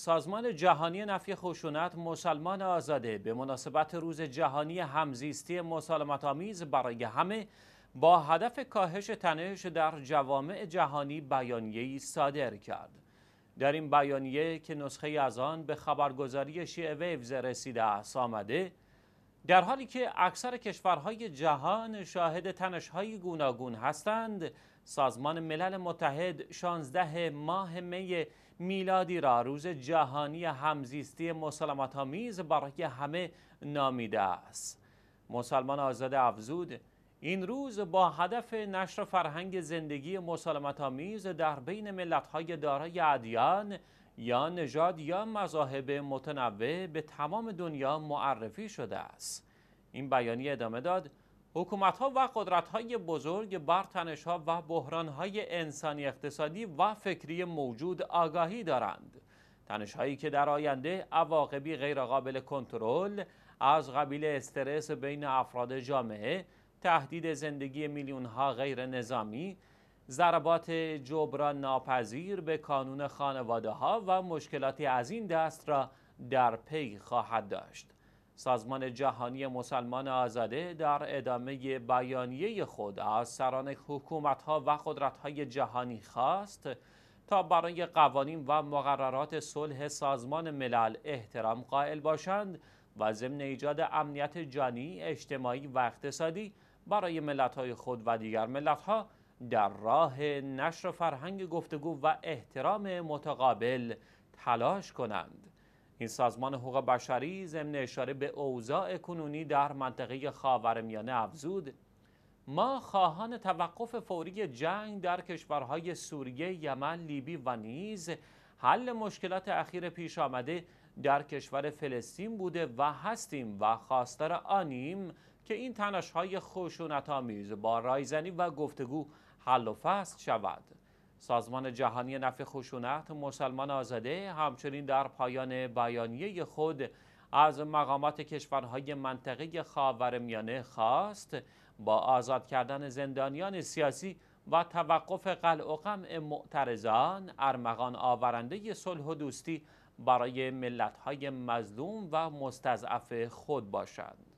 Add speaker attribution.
Speaker 1: سازمان جهانی نفی خشونت مسلمان آزاده به مناسبت روز جهانی همزیستی مسالمت آمیز برای همه با هدف کاهش تنش در جوامع جهانی بیانیه‌ای صادر کرد. در این بیانیه که نسخه از آن به خبرگزاری شیعه ویوز رسیده است آمده در حالی که اکثر کشورهای جهان شاهد تنشهای گوناگون هستند سازمان ملل متحد 16 ماه می میلادی را روز جهانی همزیستی مسلمت برای همه نامیده است مسلمان آزاد افزود این روز با هدف نشر فرهنگ زندگی مسالمت در بین ملت‌های دارای ادیان یا نژاد یا مذاهب متنوع به تمام دنیا معرفی شده است این بیانیه ادامه داد حکومت ها و قدرت های بزرگ بر تنش ها و بحران های انسانی اقتصادی و فکری موجود آگاهی دارند تنش هایی که در آینده عواقبی غیرقابل کنترل از قبیل استرس بین افراد جامعه تهدید زندگی میلیون ها غیر نظامی ضربات جبران ناپذیر به کانون خانواده ها و مشکلاتی از این دست را در پی خواهد داشت. سازمان جهانی مسلمان آزاده در ادامه بیانیه خود از سران حکومت ها و قدرت های جهانی خواست تا برای قوانین و مقررات صلح سازمان ملل احترام قائل باشند و ضمن ایجاد امنیت جانی، اجتماعی و اقتصادی برای ملت های خود و دیگر ملت ها در راه نشر فرهنگ گفتگو و احترام متقابل تلاش کنند این سازمان حقوق بشری ضمن اشاره به اوضاع کنونی در منطقه خاورمیانه افزود ما خواهان توقف فوری جنگ در کشورهای سوریه، یمن، لیبی و نیز حل مشکلات اخیر پیش آمده در کشور فلسطین بوده و هستیم و خواستار آنیم که این تنش‌های آمیز با رایزنی و گفتگو حل و فصل شود سازمان جهانی نفع خشونت مسلمان آزاده همچنین در پایان بیانیه خود از مقامات کشورهای منطقه خاورمیانه خواست با آزاد کردن زندانیان سیاسی و توقف قلع و قمع معترضان ارمغان آورنده صلح و دوستی برای ملت‌های مظلوم و مستضعف خود باشد.